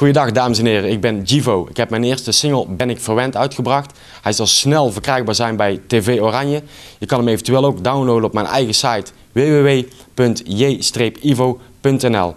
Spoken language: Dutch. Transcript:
Goedendag dames en heren, ik ben Givo. Ik heb mijn eerste single Ben ik verwend uitgebracht. Hij zal snel verkrijgbaar zijn bij TV Oranje. Je kan hem eventueel ook downloaden op mijn eigen site www.j-ivo.nl